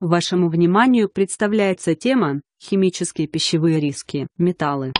Вашему вниманию представляется тема «Химические пищевые риски. Металлы».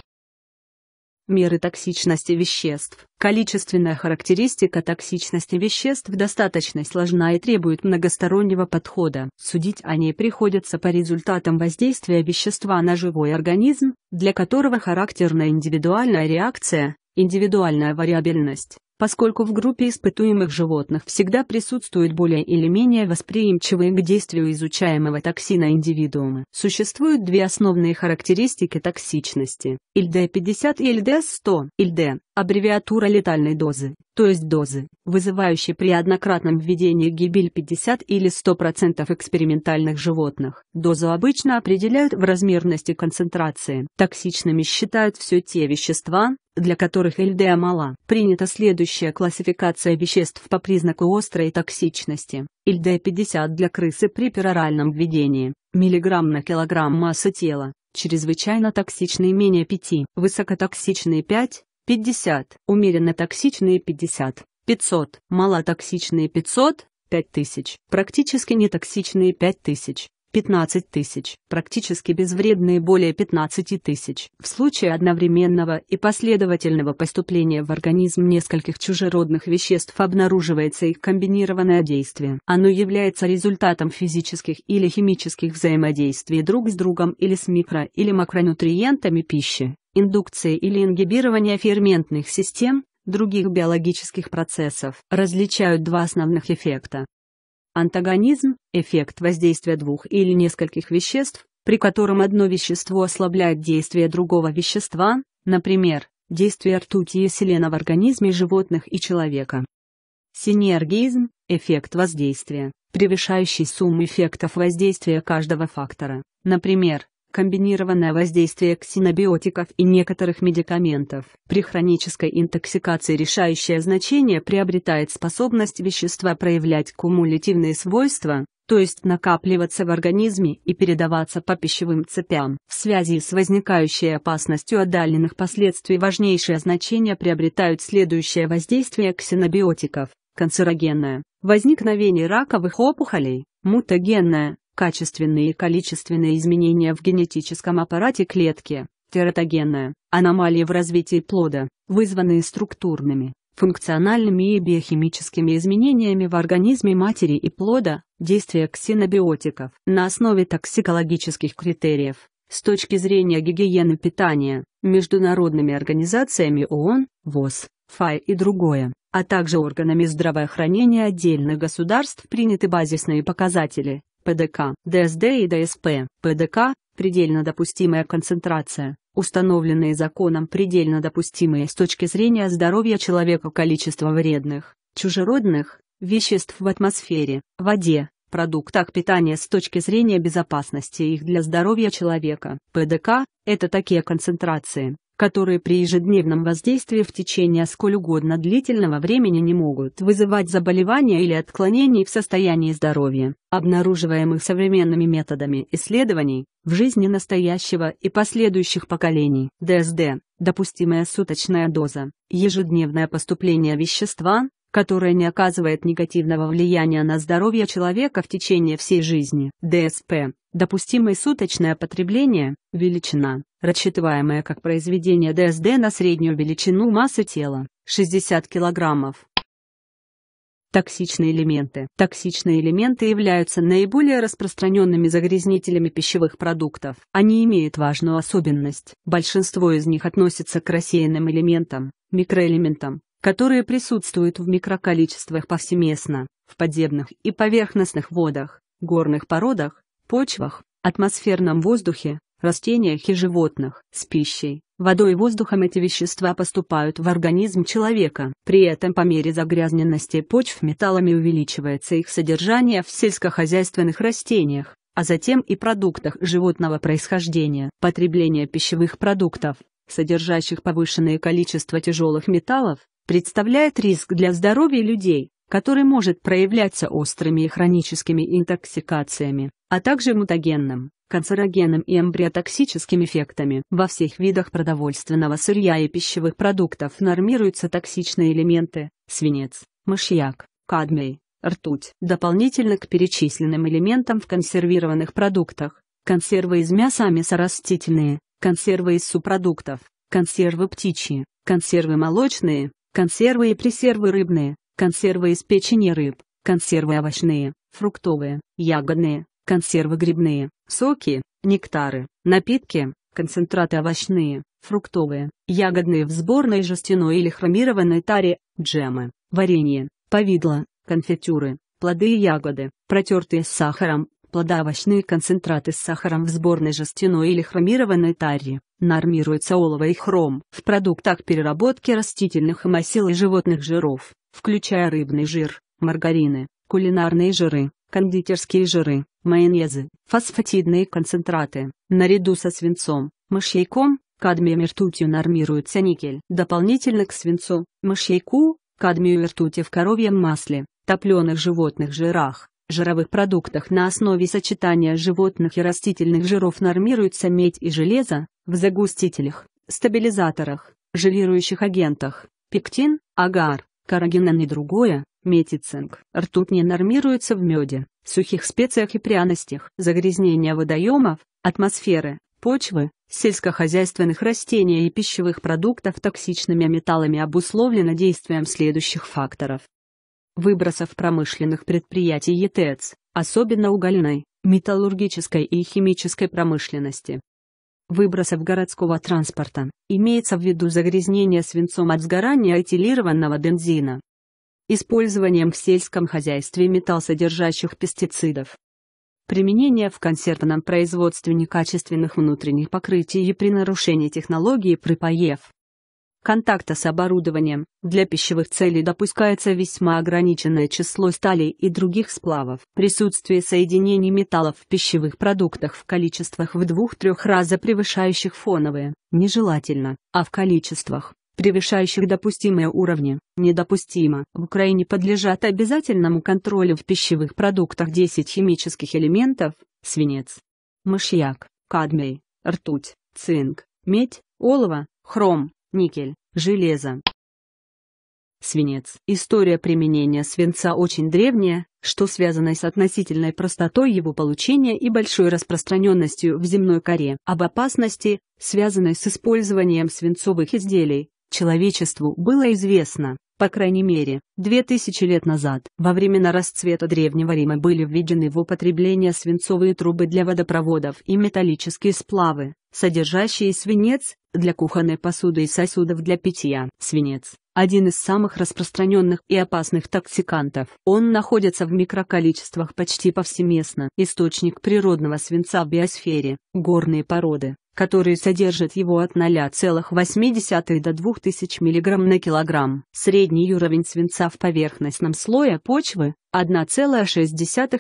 Меры токсичности веществ. Количественная характеристика токсичности веществ достаточно сложна и требует многостороннего подхода. Судить о ней приходится по результатам воздействия вещества на живой организм, для которого характерна индивидуальная реакция, индивидуальная вариабельность, поскольку в группе испытуемых животных всегда присутствуют более или менее восприимчивые к действию изучаемого токсина индивидуумы, Существуют две основные характеристики токсичности – ЛД-50 и ЛД-100. ЛД – аббревиатура летальной дозы, то есть дозы, вызывающие при однократном введении гибель 50 или 100% экспериментальных животных. Дозу обычно определяют в размерности концентрации. Токсичными считают все те вещества, для которых ЛДА мала. Принята следующая классификация веществ по признаку острой токсичности. ЛДА 50 для крысы при пероральном введении, миллиграмм на килограмм массы тела, чрезвычайно токсичные менее 5, высокотоксичные 5, 50. Умеренно токсичные 50. 500. Малотоксичные 500. 5000. Практически нетоксичные 5000. 15 тысяч, практически безвредные более 15 тысяч. В случае одновременного и последовательного поступления в организм нескольких чужеродных веществ обнаруживается их комбинированное действие. Оно является результатом физических или химических взаимодействий друг с другом или с микро- или макронутриентами пищи индукции или ингибирования ферментных систем, других биологических процессов, различают два основных эффекта. Антагонизм – эффект воздействия двух или нескольких веществ, при котором одно вещество ослабляет действие другого вещества, например, действие ртути и селена в организме животных и человека. Синергизм – эффект воздействия, превышающий сумму эффектов воздействия каждого фактора, например, комбинированное воздействие ксенобиотиков и некоторых медикаментов. При хронической интоксикации решающее значение приобретает способность вещества проявлять кумулятивные свойства, то есть накапливаться в организме и передаваться по пищевым цепям. В связи с возникающей опасностью отдаленных последствий важнейшее значение приобретают следующее воздействие ксенобиотиков, канцерогенное, возникновение раковых опухолей, мутагенное, качественные и количественные изменения в генетическом аппарате клетки, тератогенная, аномалии в развитии плода, вызванные структурными, функциональными и биохимическими изменениями в организме матери и плода, действия ксенобиотиков на основе токсикологических критериев. С точки зрения гигиены питания, международными организациями ООН, ВОЗ, ФАИ и другое, а также органами здравоохранения отдельных государств приняты базисные показатели, ПДК, ДСД и ДСП. ПДК – предельно допустимая концентрация, установленные законом предельно допустимые с точки зрения здоровья человека количество вредных, чужеродных, веществ в атмосфере, воде, продуктах питания с точки зрения безопасности их для здоровья человека. ПДК – это такие концентрации, которые при ежедневном воздействии в течение сколь угодно длительного времени не могут вызывать заболевания или отклонений в состоянии здоровья, обнаруживаемых современными методами исследований в жизни настоящего и последующих поколений. ДСД – допустимая суточная доза, ежедневное поступление вещества, которое не оказывает негативного влияния на здоровье человека в течение всей жизни. ДСП Допустимое суточное потребление – величина, рассчитываемая как произведение ДСД на среднюю величину массы тела – 60 кг. Токсичные элементы. Токсичные элементы являются наиболее распространенными загрязнителями пищевых продуктов. Они имеют важную особенность. Большинство из них относятся к рассеянным элементам, микроэлементам, которые присутствуют в микроколичествах повсеместно, в подземных и поверхностных водах, горных породах, почвах, атмосферном воздухе, растениях и животных. С пищей, водой и воздухом эти вещества поступают в организм человека. При этом по мере загрязненности почв металлами увеличивается их содержание в сельскохозяйственных растениях, а затем и продуктах животного происхождения. Потребление пищевых продуктов, содержащих повышенное количество тяжелых металлов, представляет риск для здоровья людей, который может проявляться острыми и хроническими интоксикациями а также мутагенным, канцерогенным и эмбриотоксическим эффектами. Во всех видах продовольственного сырья и пищевых продуктов нормируются токсичные элементы – свинец, мышьяк, кадмий, ртуть. Дополнительно к перечисленным элементам в консервированных продуктах – консервы из мяса мясорастительные, консервы из субпродуктов, консервы птичьи, консервы молочные, консервы и пресервы рыбные, консервы из печени рыб, консервы овощные, фруктовые, ягодные, консервы грибные, соки, нектары, напитки, концентраты овощные, фруктовые, ягодные в сборной жестяной или хромированной таре, джемы, варенье, повидло, конфитюры, плоды и ягоды, протертые с сахаром, плодоовощные концентраты с сахаром в сборной жестяной или хромированной таре, нормируется олово и хром. В продуктах переработки растительных и масел и животных жиров, включая рыбный жир, маргарины, кулинарные жиры, кондитерские жиры, майонезы, фосфатидные концентраты, наряду со свинцом, мышьяком, кадмием и ртутью нормируется никель. Дополнительно к свинцу, мышьяку, кадмию и ртути в коровьем масле, топленых животных жирах, жировых продуктах на основе сочетания животных и растительных жиров нормируется медь и железо, в загустителях, стабилизаторах, желирующих агентах, пектин, агар, каррагинан и другое, Метицинг. Ртуть не нормируется в меде, сухих специях и пряностях. Загрязнение водоемов, атмосферы, почвы, сельскохозяйственных растений и пищевых продуктов токсичными металлами обусловлено действием следующих факторов. Выбросов промышленных предприятий ЕТЭЦ, особенно угольной, металлургической и химической промышленности. Выбросов городского транспорта, имеется в виду загрязнение свинцом от сгорания этилированного бензина, использованием в сельском хозяйстве металлсодержащих пестицидов. Применение в консервном производстве некачественных внутренних покрытий и при нарушении технологии ПРИПАЕФ. Контакта с оборудованием для пищевых целей допускается весьма ограниченное число сталей и других сплавов. Присутствие соединений металлов в пищевых продуктах в количествах в 2-3 раза превышающих фоновые нежелательно, а в количествах превышающих допустимые уровни, недопустимо. В Украине подлежат обязательному контролю в пищевых продуктах 10 химических элементов – свинец, мышьяк, кадмий, ртуть, цинк, медь, олово, хром, никель, железо. Свинец. История применения свинца очень древняя, что связано с относительной простотой его получения и большой распространенностью в земной коре. Об опасности, связанной с использованием свинцовых изделий, Человечеству было известно, по крайней мере, 2000 лет назад, во времена расцвета Древнего Рима были введены в употребление свинцовые трубы для водопроводов и металлические сплавы, содержащие свинец, для кухонной посуды и сосудов для питья. Свинец – один из самых распространенных и опасных токсикантов. Он находится в микроколичествах почти повсеместно. Источник природного свинца в биосфере – горные породы, которые содержат его от 0,8 до 2000 мг на килограмм. Средний уровень свинца в поверхностном слое почвы 1,6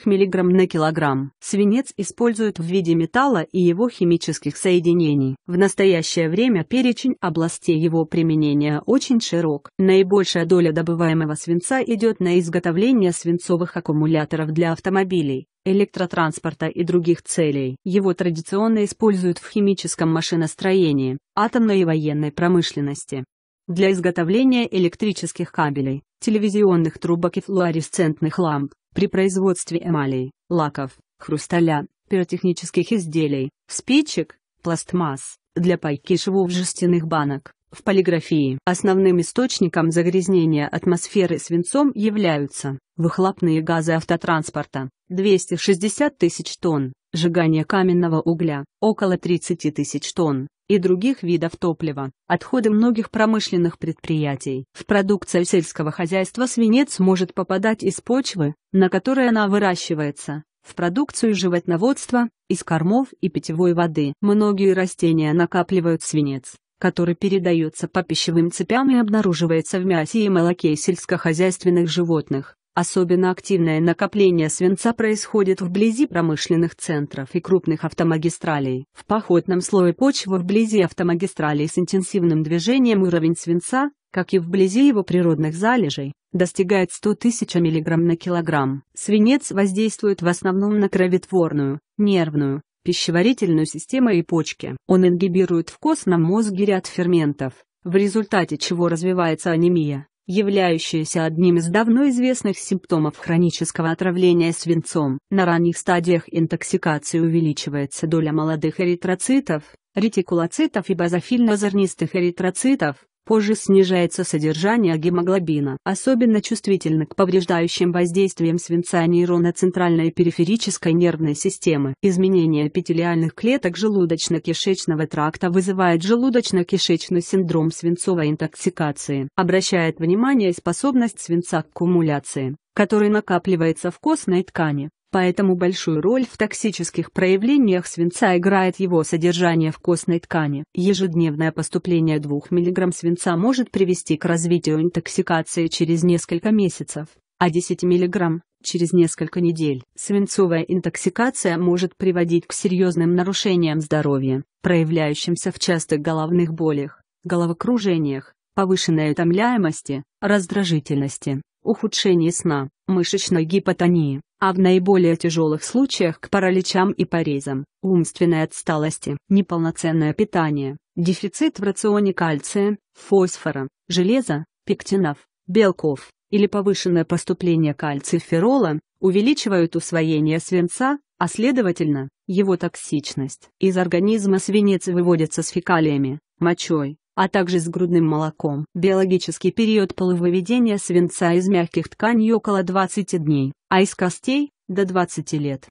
мг на килограмм. Свинец используют в виде металла и его химических соединений. В настоящее время перечень областей его применения очень широк. Наибольшая доля добываемого свинца идет на изготовление свинцовых аккумуляторов для автомобилей, электротранспорта и других целей. Его традиционно используют в химическом машиностроении, атомной и военной промышленности. Для изготовления электрических кабелей, телевизионных трубок и флуоресцентных ламп, при производстве эмалей, лаков, хрусталя, пиротехнических изделий, спичек, пластмасс, для пайки швов жестяных банок, в полиграфии основным источником загрязнения атмосферы свинцом являются выхлопные газы автотранспорта – 260 тысяч тонн, сжигание каменного угля – около 30 тысяч тонн, и других видов топлива, отходы многих промышленных предприятий. В продукцию сельского хозяйства свинец может попадать из почвы, на которой она выращивается, в продукцию животноводства, из кормов и питьевой воды. Многие растения накапливают свинец, который передается по пищевым цепям и обнаруживается в мясе и молоке сельскохозяйственных животных. Особенно активное накопление свинца происходит вблизи промышленных центров и крупных автомагистралей. В походном слое почвы вблизи автомагистралей с интенсивным движением уровень свинца, как и вблизи его природных залежей, достигает 100 тысяч мг на килограмм. Свинец воздействует в основном на кровотворную, нервную, пищеварительную систему и почки. Он ингибирует в костном мозге ряд ферментов, в результате чего развивается анемия, являющаяся одним из давно известных симптомов хронического отравления свинцом. На ранних стадиях интоксикации увеличивается доля молодых эритроцитов, ретикулоцитов и базофильно-зернистых эритроцитов, Позже снижается содержание гемоглобина. Особенно чувствительно к повреждающим воздействиям свинца нейрона центральной и периферической нервной системы. Изменение эпителиальных клеток желудочно-кишечного тракта вызывает желудочно-кишечный синдром свинцовой интоксикации. Обращает внимание способность свинца к кумуляции который накапливается в костной ткани. Поэтому большую роль в токсических проявлениях свинца играет его содержание в костной ткани. Ежедневное поступление 2 мг свинца может привести к развитию интоксикации через несколько месяцев, а 10 мг – через несколько недель. Свинцовая интоксикация может приводить к серьезным нарушениям здоровья, проявляющимся в частых головных болях, головокружениях, повышенной утомляемости, раздражительности, ухудшении сна, мышечной гипотонии, а в наиболее тяжелых случаях к параличам и порезам, умственной отсталости, неполноценное питание, дефицит в рационе кальция, фосфора, железа, пектинов, белков или повышенное поступление кальциферола увеличивают усвоение свинца, а следовательно, его токсичность. Из организма свинец выводится с фекалиями, мочой, а также с грудным молоком. Биологический период полувыведения свинца из мягких тканей около 20 дней, а из костей – до 20 лет.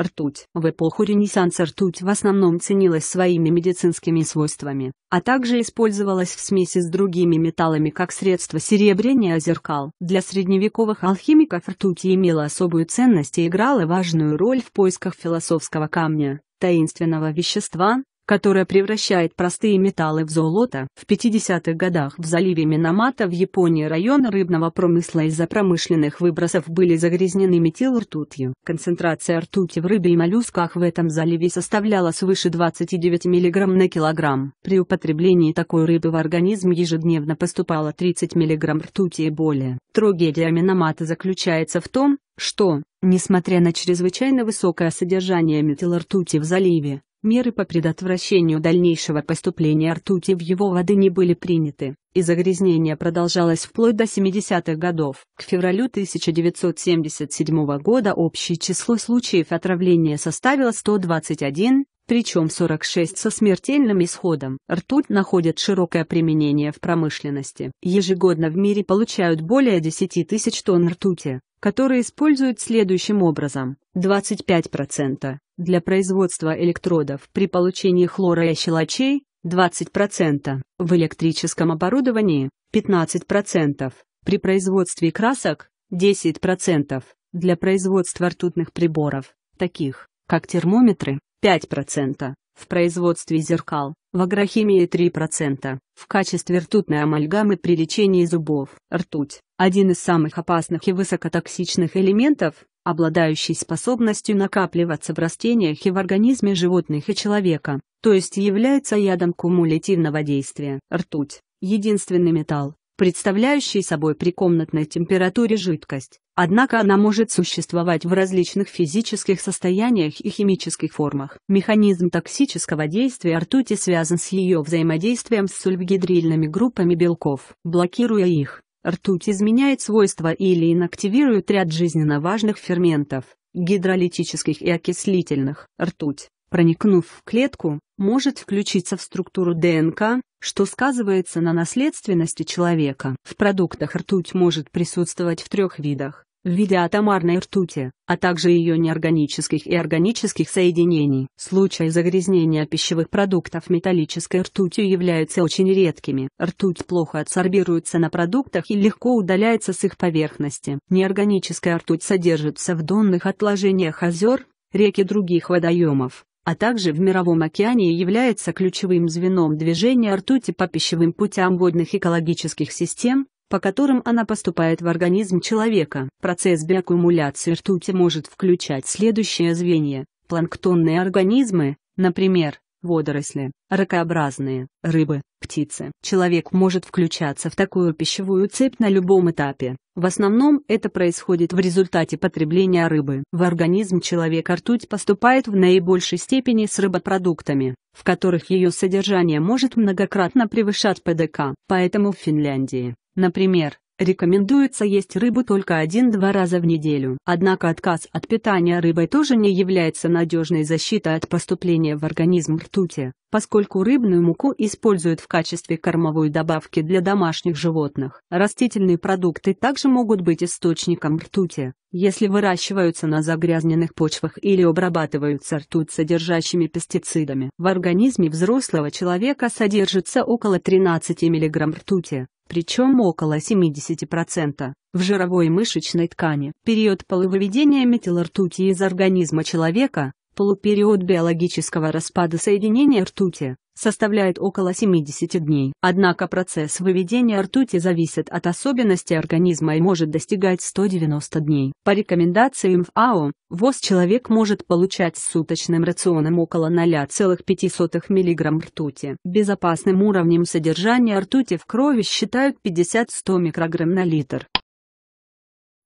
Ртуть. В эпоху Ренессанса ртуть в основном ценилась своими медицинскими свойствами, а также использовалась в смеси с другими металлами как средство серебрения зеркал. Для средневековых алхимиков ртуть имела особую ценность и играла важную роль в поисках философского камня, таинственного вещества, которая превращает простые металлы в золото. В 50-х годах в заливе Минамата в Японии район рыбного промысла из-за промышленных выбросов были загрязнены метилртутью. Концентрация ртути в рыбе и моллюсках в этом заливе составляла свыше 29 мг на килограмм. При употреблении такой рыбы в организм ежедневно поступало 30 мг ртути и более. Трагедия Минамата заключается в том, что, несмотря на чрезвычайно высокое содержание метилртути в заливе, Меры по предотвращению дальнейшего поступления ртути в его воды не были приняты, и загрязнение продолжалось вплоть до 70-х годов. К февралю 1977 года общее число случаев отравления составило 121, причем 46 со смертельным исходом. Ртуть находит широкое применение в промышленности. Ежегодно в мире получают более 10 тысяч тонн ртути, которые используют следующим образом. 25% для производства электродов при получении хлора и щелочей, 20% в электрическом оборудовании, 15% при производстве красок, 10% для производства ртутных приборов, таких как термометры, 5%, в производстве зеркал, в агрохимии 3%, в качестве ртутной амальгамы при лечении зубов. Ртуть – один из самых опасных и высокотоксичных элементов, обладающий способностью накапливаться в растениях и в организме животных и человека, то есть является ядом кумулятивного действия. Ртуть – единственный металл, представляющий собой при комнатной температуре жидкость, Однако она может существовать в различных физических состояниях и химических формах. Механизм токсического действия ртути связан с ее взаимодействием с сульфгидрильными группами белков. Блокируя их, ртуть изменяет свойства или инактивирует ряд жизненно важных ферментов, гидролитических и окислительных. Ртуть, проникнув в клетку, может включиться в структуру ДНК, что сказывается на наследственности человека. В продуктах ртуть может присутствовать в трех видах в виде атомарной ртути, а также ее неорганических и органических соединений. Случаи загрязнения пищевых продуктов металлической ртутью являются очень редкими. Ртуть плохо адсорбируется на продуктах и легко удаляется с их поверхности. Неорганическая ртуть содержится в донных отложениях озер, рек и других водоемов а также в Мировом океане и является ключевым звеном движения ртути по пищевым путям водных экологических систем, по которым она поступает в организм человека. Процесс биокумуляции ртути может включать следующие звенья – планктонные организмы, например, водоросли, ракообразные, рыбы, птицы. Человек может включаться в такую пищевую цепь на любом этапе. В основном это происходит в результате потребления рыбы. В организм человека ртуть поступает в наибольшей степени с рыбопродуктами, в которых ее содержание может многократно превышать ПДК. Поэтому в Финляндии Например, рекомендуется есть рыбу только один-два раза в неделю. Однако отказ от питания рыбой тоже не является надежной защитой от поступления в организм ртути, поскольку рыбную муку используют в качестве кормовой добавки для домашних животных. Растительные продукты также могут быть источником ртути, если выращиваются на загрязненных почвах или обрабатываются ртуть содержащими пестицидами. В организме взрослого человека содержится около 13 мг ртути, причем около 70%, в жировой и мышечной ткани. Период полувыведения метилртути из организма человека, полупериод биологического распада соединения ртути, составляет около 70 дней. Однако процесс выведения ртути зависит от особенностей организма и может достигать 190 дней. По рекомендациям ФАО, ВОЗ человек может получать с суточным рационом около 0,5 мг ртути. Безопасным уровнем содержания ртути в крови считают 50-100 микрограмм на литр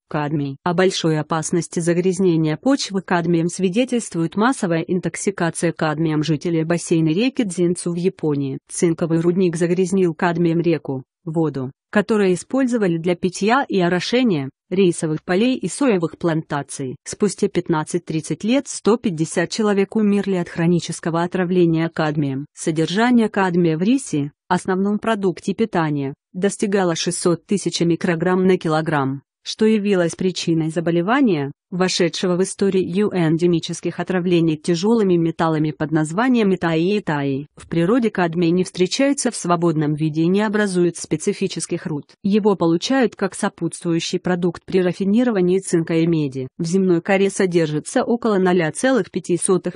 кадмий. О большой опасности загрязнения почвы кадмием свидетельствует массовая интоксикация кадмием жителей бассейна реки Дзинцу в Японии. Цинковый рудник загрязнил кадмием реку, воду, которую использовали для питья и орошения, рисовых полей и соевых плантаций. Спустя 15-30 лет 150 человек умерли от хронического отравления кадмием. Содержание кадмия в рисе, основном продукте питания, достигало 600 тысяч микрограмм на килограмм что явилось причиной заболевания, вошедшего в историю эндемических отравлений тяжелыми металлами под названием итаи и таи. В природе кадмий не встречается в свободном виде и не образует специфических руд. Его получают как сопутствующий продукт при рафинировании цинка и меди. В земной коре содержится около 0,5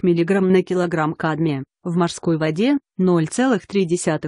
мг на килограмм кадмия, в морской воде 0,3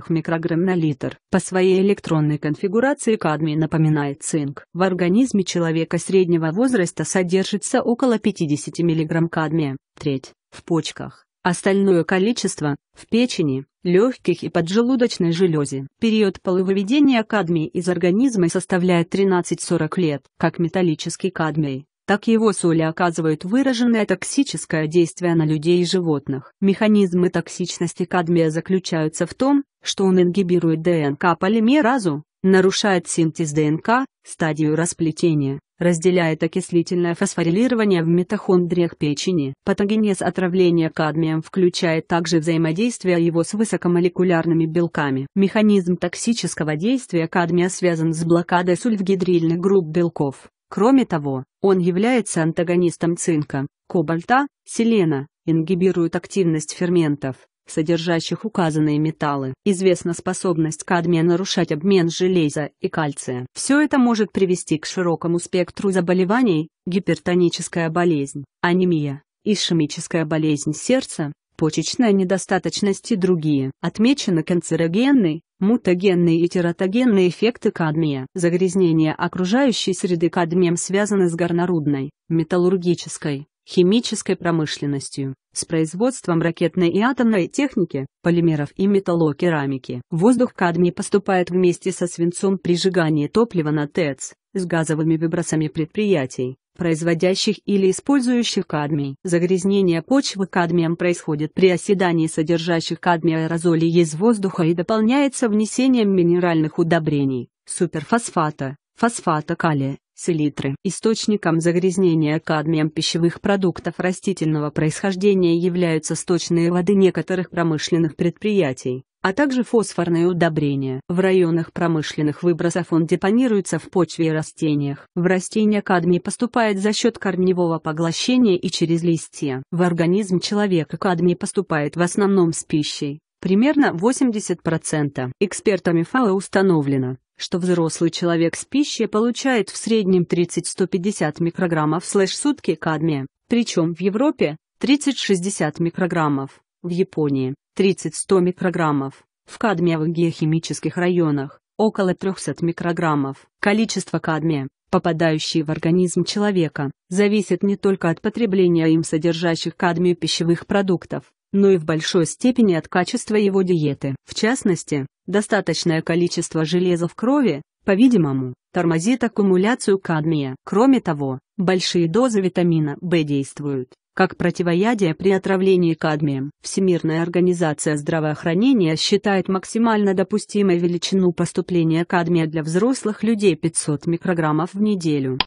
микрограмм на литр. По своей электронной конфигурации кадмий напоминает цинк. В организме человека среднего возраста содержится около 50 мг кадмия, треть – в почках. Остальное количество – в печени, легких и поджелудочной железе. Период полувыведения кадмия из организма составляет 13-40 лет. Как металлический кадмий, так его соли оказывают выраженное токсическое действие на людей и животных. Механизмы токсичности кадмия заключаются в том, что он ингибирует ДНК полимеразу, нарушает синтез ДНК, стадию расплетения, разделяет окислительное фосфорилирование в митохондриях печени. Патогенез отравления кадмием включает также взаимодействие его с высокомолекулярными белками. Механизм токсического действия кадмия связан с блокадой сульфгидрильных групп белков. Кроме того, он является антагонистом цинка, кобальта, селена, ингибирует активность ферментов, содержащих указанные металлы. Известна способность кадмия нарушать обмен железа и кальция. Все это может привести к широкому спектру заболеваний, гипертоническая болезнь, анемия, ишемическая болезнь сердца, почечная недостаточность и другие. Отмечены канцерогенные, мутагенные и тератогенные эффекты кадмия. Загрязнение окружающей среды кадмием связано с горнорудной, металлургической, химической промышленностью, с производством ракетной и атомной техники, полимеров и металлокерамики. Воздух кадмий поступает вместе со свинцом при сжигании топлива на ТЭЦ, с газовыми выбросами предприятий, производящих или использующих кадмий. Загрязнение почвы кадмием происходит при оседании содержащих кадмий аэрозолей из воздуха и дополняется внесением минеральных удобрений, суперфосфата, фосфата калия, селитры. Источником загрязнения кадмием пищевых продуктов растительного происхождения являются сточные воды некоторых промышленных предприятий а также фосфорные удобрения. В районах промышленных выбросов он депонируется в почве и растениях. В растения кадмий поступает за счет корневого поглощения и через листья. В организм человека кадмий поступает в основном с пищей, примерно 80%. Экспертами ФАО установлено, что взрослый человек с пищей получает в среднем 30-150 микрограммов слэш сутки кадмия, причем в Европе 30-60 микрограммов, в Японии 30-100 микрограммов, в кадмиевых геохимических районах – около 300 микрограммов. Количество кадмия, попадающее в организм человека, зависит не только от потребления им содержащих кадмию пищевых продуктов, но и в большой степени от качества его диеты. В частности, достаточное количество железа в крови, по-видимому, тормозит аккумуляцию кадмия. Кроме того, большие дозы витамина В действуют как противоядие при отравлении кадмием. Всемирная организация здравоохранения считает максимально допустимой величину поступления кадмия для взрослых людей 500 микрограммов в неделю.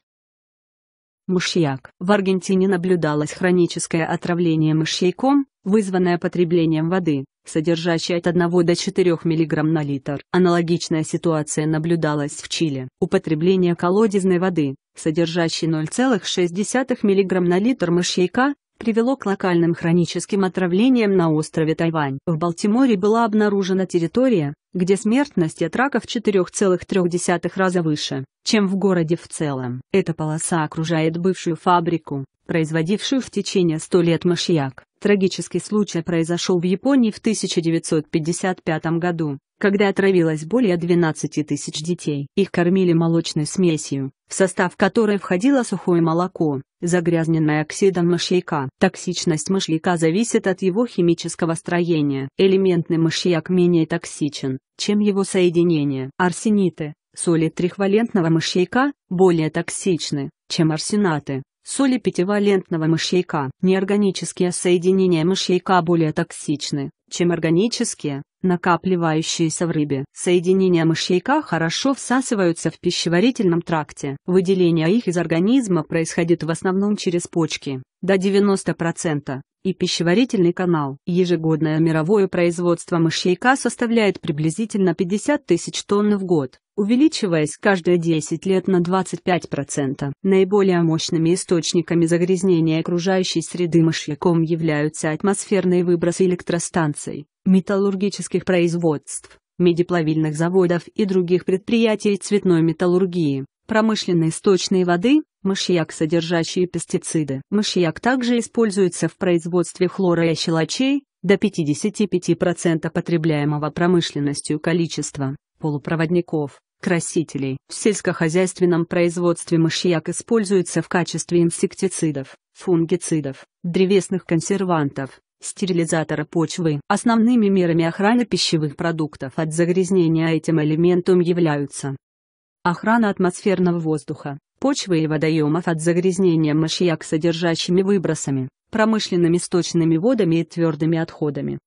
Мышьяк. В Аргентине наблюдалось хроническое отравление мышьяком, вызванное потреблением воды, содержащей от 1 до 4 мг на литр. Аналогичная ситуация наблюдалась в Чили. Употребление колодезной воды, содержащий 0,6 мг на литр мышьяка, привело к локальным хроническим отравлениям на острове Тайвань. В Балтиморе была обнаружена территория, где смертность от рака в 4,3 раза выше, чем в городе в целом. Эта полоса окружает бывшую фабрику, производившую в течение 100 лет мышьяк. Трагический случай произошел в Японии в 1955 году, когда отравилось более 12 тысяч детей. Их кормили молочной смесью, в состав которой входило сухое молоко, загрязненное оксидом мышьяка. Токсичность мышьяка зависит от его химического строения. Элементный мышьяк менее токсичен, чем его соединение. Арсениты, соли трехвалентного мышьяка, более токсичны, чем арсенаты соли пятивалентного мышьяка. Неорганические соединения мышьяка более токсичны, чем органические, накапливающиеся в рыбе. Соединения мышьяка хорошо всасываются в пищеварительном тракте. Выделение их из организма происходит в основном через почки, до 90%, и пищеварительный канал. Ежегодное мировое производство мышьяка составляет приблизительно 50 тысяч тонн в год увеличиваясь каждые 10 лет на 25%. Наиболее мощными источниками загрязнения окружающей среды мышьяком являются атмосферные выбросы электростанций, металлургических производств, медиплавильных заводов и других предприятий цветной металлургии, промышленной сточной воды, мышьяк, содержащий пестициды. Мышьяк также используется в производстве хлора и щелочей, до 55% потребляемого промышленностью количества полупроводников, красителей. В сельскохозяйственном производстве мышьяк используется в качестве инсектицидов, фунгицидов, древесных консервантов, стерилизатора почвы. Основными мерами охраны пищевых продуктов от загрязнения этим элементом являются охрана атмосферного воздуха, почвы и водоемов от загрязнения мышьяк содержащими выбросами, промышленными сточными водами и твердыми отходами.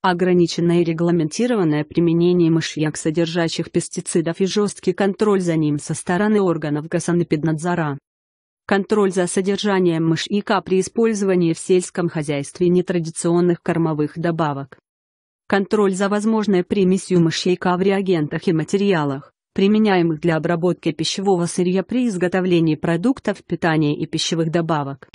Ограниченное и регламентированное применение мышьяк содержащих пестицидов и жесткий контроль за ним со стороны органов госанэпиднадзора контроль за содержанием мышьяка при использовании в сельском хозяйстве нетрадиционных кормовых добавок, контроль за возможной примесью мышьяка в реагентах и материалах, применяемых для обработки пищевого сырья при изготовлении продуктов питания и пищевых добавок.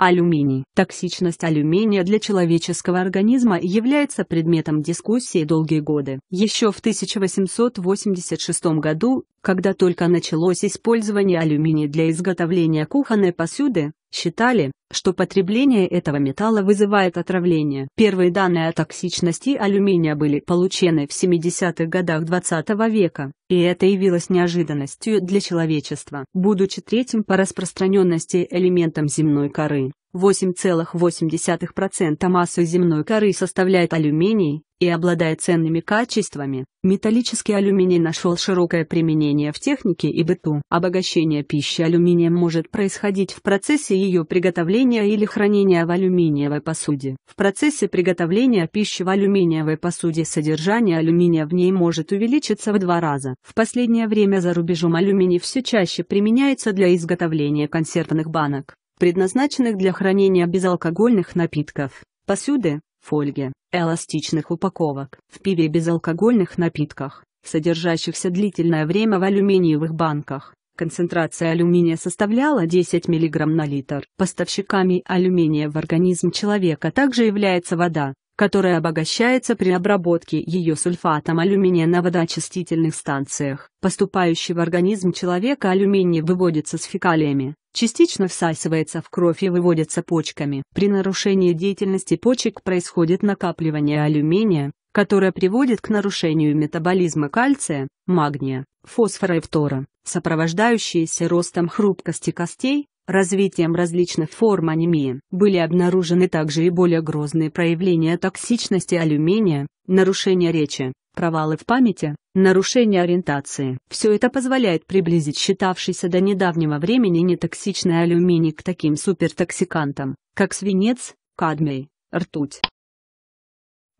Алюминий. Токсичность алюминия для человеческого организма является предметом дискуссии долгие годы. Еще в 1886 году когда только началось использование алюминия для изготовления кухонной посуды, считали, что потребление этого металла вызывает отравление. Первые данные о токсичности алюминия были получены в 70-х годах 20 -го века, и это явилось неожиданностью для человечества. Будучи третьим по распространенности элементом земной коры, 8,8% массы земной коры составляет алюминий, и обладая ценными качествами, металлический алюминий нашел широкое применение в технике и быту. Обогащение пищи алюминием может происходить в процессе ее приготовления или хранения в алюминиевой посуде. В процессе приготовления пищи в алюминиевой посуде содержание алюминия в ней может увеличиться в два раза. В последнее время за рубежом алюминий все чаще применяется для изготовления консервных банок предназначенных для хранения безалкогольных напитков, посуды, фольги, эластичных упаковок. В пиве безалкогольных напитках, содержащихся длительное время в алюминиевых банках, концентрация алюминия составляла 10 мг на литр. Поставщиками алюминия в организм человека также является вода, которая обогащается при обработке ее сульфатом алюминия на водоочистительных станциях. Поступающий в организм человека алюминий выводится с фекалиями, частично всасывается в кровь и выводится почками. При нарушении деятельности почек происходит накапливание алюминия, которое приводит к нарушению метаболизма кальция, магния, фосфора и фтора, сопровождающиеся ростом хрупкости костей, развитием различных форм анемии. Были обнаружены также и более грозные проявления токсичности алюминия, нарушение речи, провалы в памяти, нарушение ориентации. Все это позволяет приблизить считавшийся до недавнего времени нетоксичный алюминий к таким супертоксикантам, как свинец, кадмий, ртуть.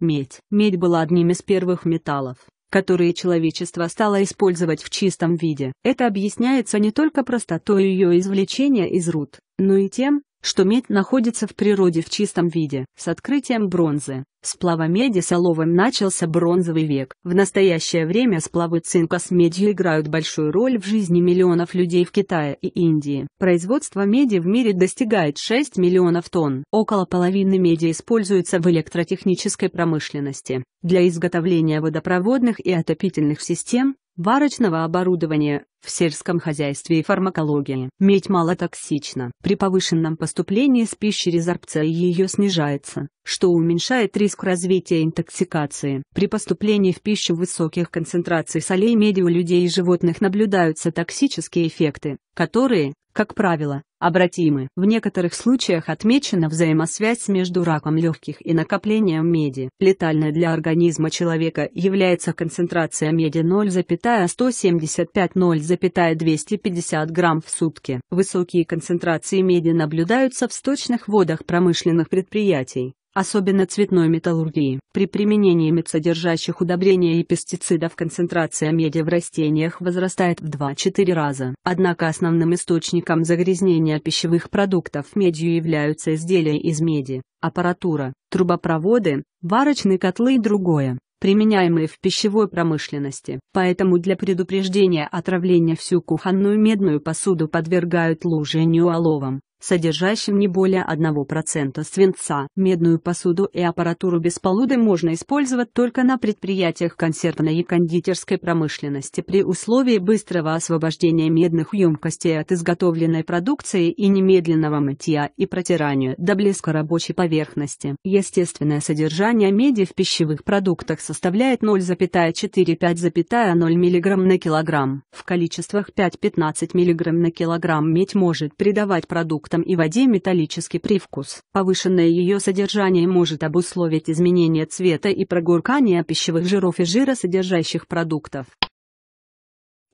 Медь. Медь была одним из первых металлов, которые человечество стало использовать в чистом виде. Это объясняется не только простотой ее извлечения из руд, но и тем, что медь находится в природе в чистом виде. С открытием бронзы, сплава меди с оловом начался бронзовый век. В настоящее время сплавы цинка с медью играют большую роль в жизни миллионов людей в Китае и Индии. Производство меди в мире достигает 6 миллионов тонн. Около половины меди используется в электротехнической промышленности. Для изготовления водопроводных и отопительных систем, варочного оборудования в сельском хозяйстве и фармакологии. Медь малотоксична. При повышенном поступлении с пищей резорбция ее снижается, что уменьшает риск развития интоксикации. При поступлении в пищу высоких концентраций солей меди у людей и животных наблюдаются токсические эффекты, которые, как правило, обратимы. В некоторых случаях отмечена взаимосвязь между раком легких и накоплением меди. Летальной для организма человека является концентрация меди 0,175-0,250 грамм в сутки. Высокие концентрации меди наблюдаются в сточных водах промышленных предприятий особенно цветной металлургии. При применении мед, содержащих удобрения и пестицидов концентрация меди в растениях возрастает в 2-4 раза. Однако основным источником загрязнения пищевых продуктов медью являются изделия из меди, аппаратура, трубопроводы, варочные котлы и другое применяемые в пищевой промышленности. Поэтому для предупреждения отравления всю кухонную медную посуду подвергают лужению оловом содержащим не более 1% свинца. Медную посуду и аппаратуру без полуды можно использовать только на предприятиях консервной и кондитерской промышленности при условии быстрого освобождения медных емкостей от изготовленной продукции и немедленного мытья и протирания до блеска рабочей поверхности. Естественное содержание меди в пищевых продуктах составляет 045 0,45,0 мг на килограмм. В количествах 5-15 мг на килограмм медь может придавать продукт продуктам и воде металлический привкус. Повышенное ее содержание может обусловить изменение цвета и прогоркание пищевых жиров и жиросодержащих продуктов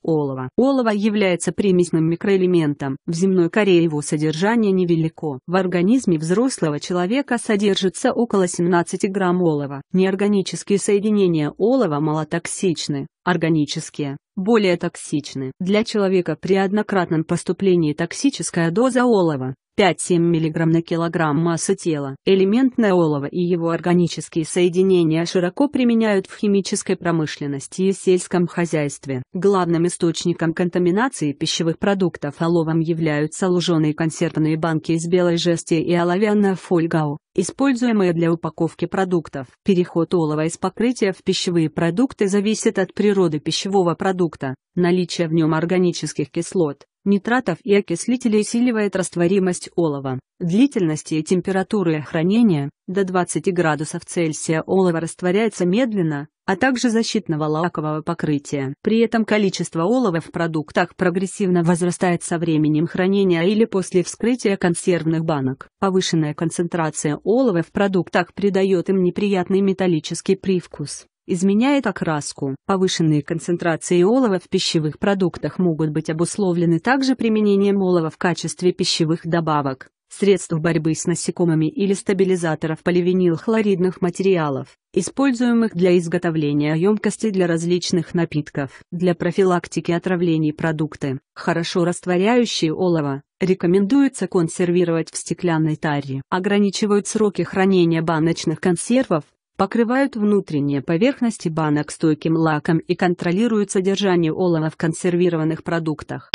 олова. Олово является примесным микроэлементом. В земной коре его содержание невелико. В организме взрослого человека содержится около 17 грамм олова. Неорганические соединения олова малотоксичны, органические более токсичны. Для человека при однократном поступлении токсическая доза олова 5-7 мг на килограмм массы тела. Элементное олово и его органические соединения широко применяют в химической промышленности и сельском хозяйстве. Главным источником контаминации пищевых продуктов оловом являются луженые консервные банки из белой жести и оловянная фольга, используемые для упаковки продуктов. Переход олова из покрытия в пищевые продукты зависит от природы пищевого продукта, наличия в нем органических кислот, нитратов и окислителей усиливает растворимость олова. Длительности и температуры хранения – до 20 градусов Цельсия олова растворяется медленно, а также защитного лакового покрытия. При этом количество олова в продуктах прогрессивно возрастает со временем хранения или после вскрытия консервных банок. Повышенная концентрация олова в продуктах придает им неприятный металлический привкус изменяет окраску. Повышенные концентрации олова в пищевых продуктах могут быть обусловлены также применением олова в качестве пищевых добавок, средств борьбы с насекомыми или стабилизаторов поливинилхлоридных материалов, используемых для изготовления емкости для различных напитков. Для профилактики отравлений продукты, хорошо растворяющие олово, рекомендуется консервировать в стеклянной таре. Ограничивают сроки хранения баночных консервов, покрывают внутренние поверхности банок стойким лаком и контролируют содержание олова в консервированных продуктах.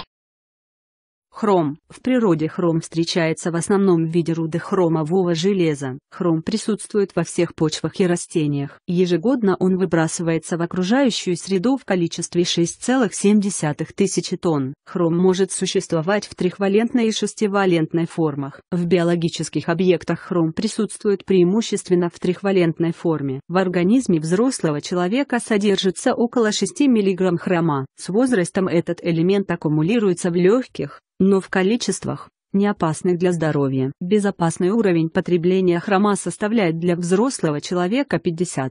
Хром. В природе хром встречается в основном в виде руды хромового железа. Хром присутствует во всех почвах и растениях. Ежегодно он выбрасывается в окружающую среду в количестве 6,7 тысячи тонн. Хром может существовать в трехвалентной и шестивалентной формах. В биологических объектах хром присутствует преимущественно в трехвалентной форме. В организме взрослого человека содержится около 6 мг хрома. С возрастом этот элемент аккумулируется в легких, но в количествах, не опасных для здоровья. Безопасный уровень потребления хрома составляет для взрослого человека 50-200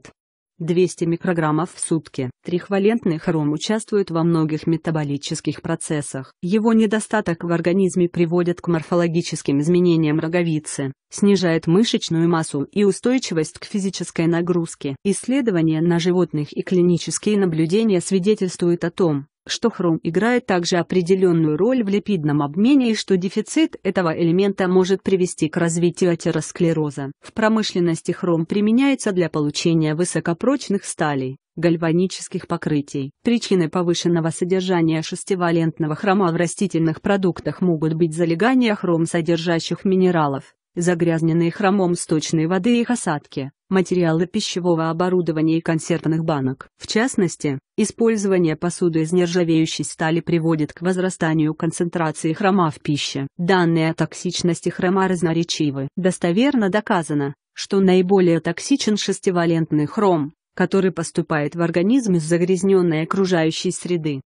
микрограммов в сутки. Трихвалентный хром участвует во многих метаболических процессах. Его недостаток в организме приводит к морфологическим изменениям роговицы, снижает мышечную массу и устойчивость к физической нагрузке. Исследования на животных и клинические наблюдения свидетельствуют о том, что хром играет также определенную роль в липидном обмене и что дефицит этого элемента может привести к развитию атеросклероза. В промышленности хром применяется для получения высокопрочных сталей гальванических покрытий. Причиной повышенного содержания шестивалентного хрома в растительных продуктах могут быть залегания хром содержащих минералов, загрязненные хромом сточной воды и их осадки, материалы пищевого оборудования и консервных банок. В частности, использование посуды из нержавеющей стали приводит к возрастанию концентрации хрома в пище. Данные о токсичности хрома разноречивы. Достоверно доказано, что наиболее токсичен шестивалентный хром, который поступает в организм из загрязненной окружающей среды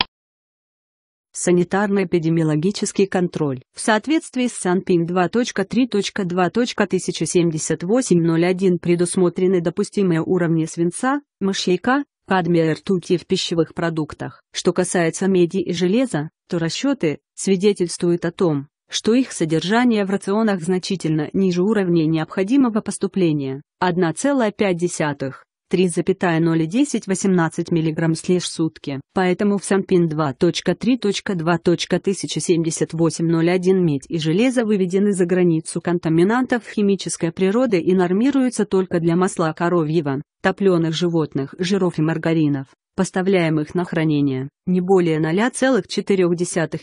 санитарно-эпидемиологический контроль. В соответствии с Санпин 2.3.2.1078.01 предусмотрены допустимые уровни свинца, мышьяка, кадмия ртути в пищевых продуктах. Что касается меди и железа, то расчеты свидетельствуют о том, что их содержание в рационах значительно ниже уровня необходимого поступления – 1,5 3,010-18 мг слишком сутки. Поэтому в Санпин 2.3.2.1078-01 медь и железо выведены за границу контаминантов химической природы и нормируются только для масла коровьего, топленых животных, жиров и маргаринов поставляемых на хранение, не более 0,4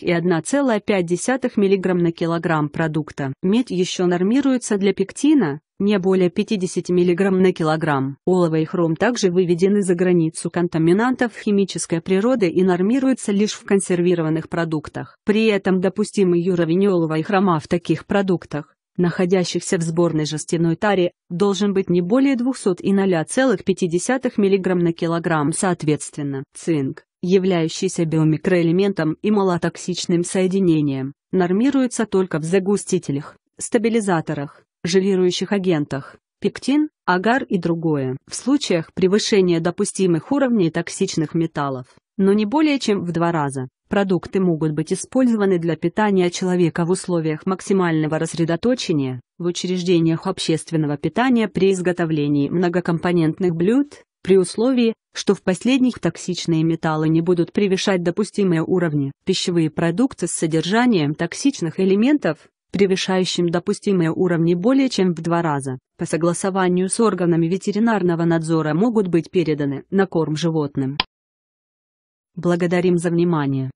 и 1,5 мг на килограмм продукта. Медь еще нормируется для пектина, не более 50 мг на килограмм. Олово и хром также выведены за границу контаминантов химической природы и нормируются лишь в консервированных продуктах. При этом допустимый уровень олова и хрома в таких продуктах, находящихся в сборной жестяной таре, должен быть не более 200 и 0,5 мг на килограмм соответственно. Цинк, являющийся биомикроэлементом и малотоксичным соединением, нормируется только в загустителях, стабилизаторах, желирующих агентах, пектин, агар и другое, в случаях превышения допустимых уровней токсичных металлов, но не более чем в два раза. Продукты могут быть использованы для питания человека в условиях максимального рассредоточения, в учреждениях общественного питания при изготовлении многокомпонентных блюд, при условии, что в последних токсичные металлы не будут превышать допустимые уровни. Пищевые продукты с содержанием токсичных элементов, превышающим допустимые уровни более чем в два раза, по согласованию с органами ветеринарного надзора могут быть переданы на корм животным. Благодарим за внимание.